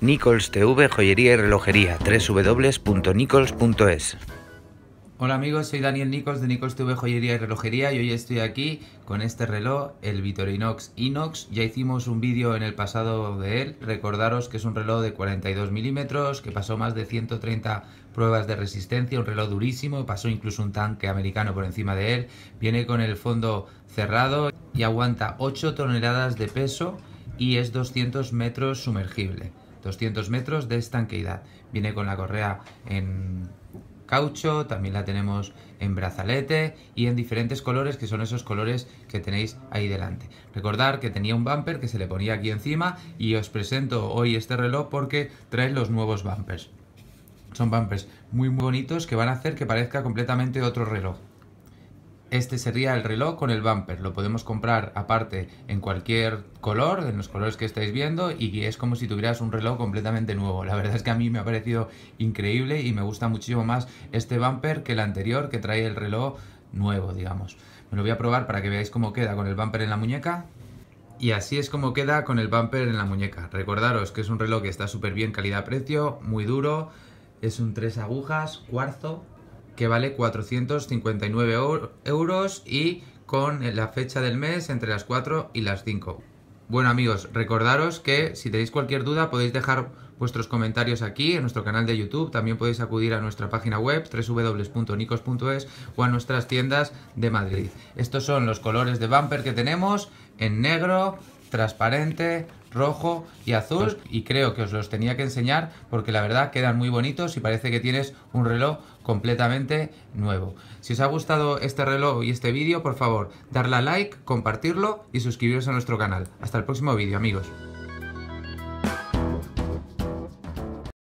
Nichols TV Joyería y Relojería, www.nichols.es. Hola amigos, soy Daniel Nichols de Nichols TV Joyería y Relojería y hoy estoy aquí con este reloj, el Vitorinox Inox. Ya hicimos un vídeo en el pasado de él, recordaros que es un reloj de 42 milímetros, que pasó más de 130 pruebas de resistencia, un reloj durísimo, pasó incluso un tanque americano por encima de él, viene con el fondo cerrado y aguanta 8 toneladas de peso y es 200 metros sumergible. 200 metros de estanqueidad. Viene con la correa en caucho, también la tenemos en brazalete y en diferentes colores que son esos colores que tenéis ahí delante. Recordar que tenía un bumper que se le ponía aquí encima y os presento hoy este reloj porque trae los nuevos bumpers. Son bumpers muy, muy bonitos que van a hacer que parezca completamente otro reloj. Este sería el reloj con el bumper. Lo podemos comprar aparte en cualquier color, en los colores que estáis viendo, y es como si tuvieras un reloj completamente nuevo. La verdad es que a mí me ha parecido increíble y me gusta muchísimo más este bumper que el anterior que trae el reloj nuevo, digamos. Me lo voy a probar para que veáis cómo queda con el bumper en la muñeca. Y así es como queda con el bumper en la muñeca. Recordaros que es un reloj que está súper bien calidad-precio, muy duro, es un tres agujas, cuarzo, que vale 459 euros y con la fecha del mes entre las 4 y las 5. Bueno amigos, recordaros que si tenéis cualquier duda podéis dejar vuestros comentarios aquí en nuestro canal de YouTube, también podéis acudir a nuestra página web www.nicos.es o a nuestras tiendas de Madrid. Estos son los colores de bumper que tenemos en negro, transparente, rojo y azul pues- y creo que os los tenía que enseñar porque la verdad quedan muy bonitos y parece que tienes un reloj completamente nuevo. Si os ha gustado este reloj y este vídeo, por favor, darle a like, compartirlo y suscribiros a nuestro canal. Hasta el próximo vídeo, amigos.